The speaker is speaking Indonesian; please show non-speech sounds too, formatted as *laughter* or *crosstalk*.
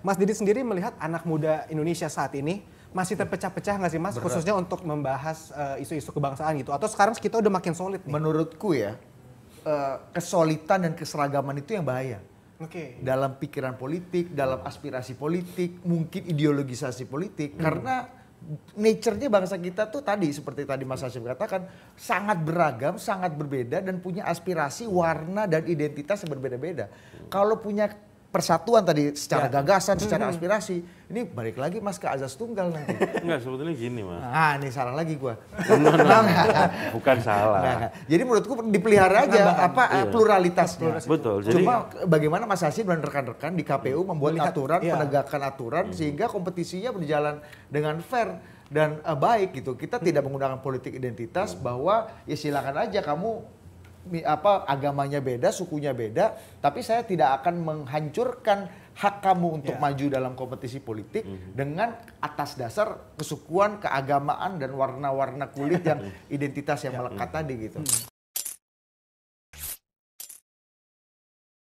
Mas Didi sendiri melihat anak muda Indonesia saat ini masih terpecah-pecah nggak sih Mas Berat. khususnya untuk membahas eh, isu-isu uh, kebangsaan gitu atau sekarang kita udah makin solid nih? Menurutku ya uh, eh, kesolidan dan keseragaman itu yang bahaya. Oke. Okay. Dalam pikiran politik, dalam aspirasi politik, mungkin ideologisasi politik hmm. karena nature-nya bangsa kita tuh tadi seperti tadi Mas Hashim katakan sangat beragam, sangat berbeda dan punya aspirasi, warna dan identitas yang berbeda-beda. Kalau punya persatuan tadi secara ya. gagasan, secara aspirasi. Ini balik lagi Mas ke azas tunggal nanti. *laughs* Enggak, sebetulnya gini, Mas. Ah, ini salah lagi gua. Nah, nah, nah. Bukan salah. Nah, jadi menurutku dipelihara aja apa iya. pluralitasnya. Pluralitas. Betul. jadi Cuma bagaimana Mas Hasin dan rekan-rekan di KPU membuat Melihat, aturan, iya. penegakan aturan hmm. sehingga kompetisinya berjalan dengan fair dan uh, baik gitu. Kita hmm. tidak menggunakan politik identitas hmm. bahwa ya silakan aja kamu apa agamanya beda, sukunya beda, tapi saya tidak akan menghancurkan hak kamu untuk ya. maju dalam kompetisi politik mm -hmm. dengan atas dasar kesukuan, keagamaan dan warna-warna kulit yang *laughs* identitas yang ya. melekat mm -hmm. tadi gitu. Mm -hmm.